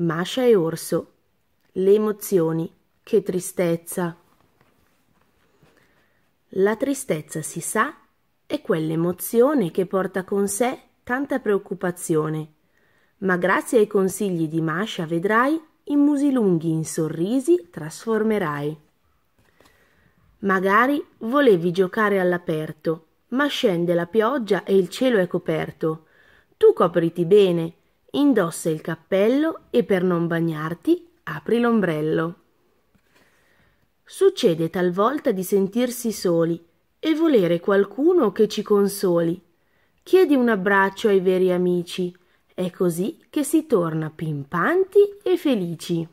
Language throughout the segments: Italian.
Mascia e Orso. Le emozioni. Che tristezza. La tristezza, si sa, è quell'emozione che porta con sé tanta preoccupazione. Ma grazie ai consigli di Mascia vedrai, i musi lunghi in sorrisi trasformerai. Magari volevi giocare all'aperto, ma scende la pioggia e il cielo è coperto. Tu copriti bene, indossa il cappello e per non bagnarti apri l'ombrello. Succede talvolta di sentirsi soli e volere qualcuno che ci consoli. Chiedi un abbraccio ai veri amici. È così che si torna pimpanti e felici.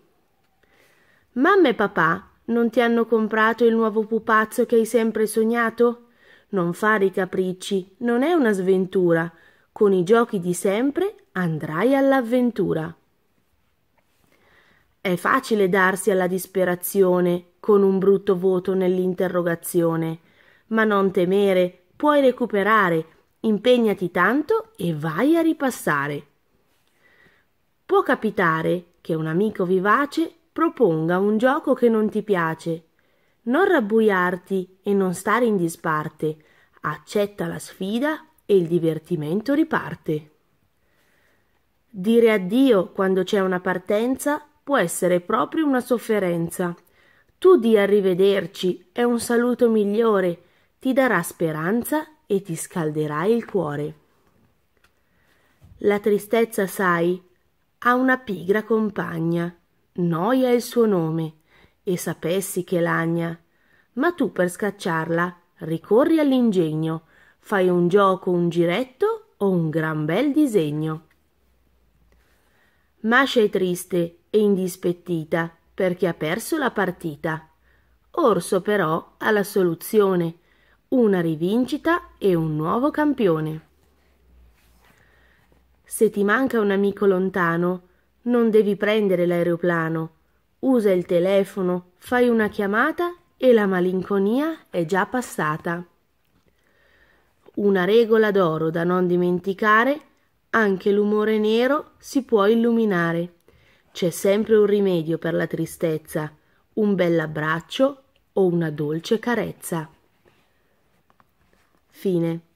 Mamma e papà non ti hanno comprato il nuovo pupazzo che hai sempre sognato? Non fare i capricci, non è una sventura. Con i giochi di sempre andrai all'avventura. È facile darsi alla disperazione con un brutto voto nell'interrogazione, ma non temere, puoi recuperare, impegnati tanto e vai a ripassare. Può capitare che un amico vivace proponga un gioco che non ti piace. Non rabbuiarti e non stare in disparte. Accetta la sfida e il divertimento riparte. Dire addio quando c'è una partenza può essere proprio una sofferenza. Tu di arrivederci è un saluto migliore, ti darà speranza e ti scalderà il cuore. La tristezza, sai, ha una pigra compagna, noia è il suo nome, e sapessi che lagna. Ma tu per scacciarla ricorri all'ingegno, fai un gioco, un giretto o un gran bel disegno. Masha è triste e indispettita perché ha perso la partita. Orso però ha la soluzione, una rivincita e un nuovo campione. Se ti manca un amico lontano, non devi prendere l'aeroplano. Usa il telefono, fai una chiamata e la malinconia è già passata. Una regola d'oro da non dimenticare anche l'umore nero si può illuminare. C'è sempre un rimedio per la tristezza, un bel abbraccio o una dolce carezza. Fine.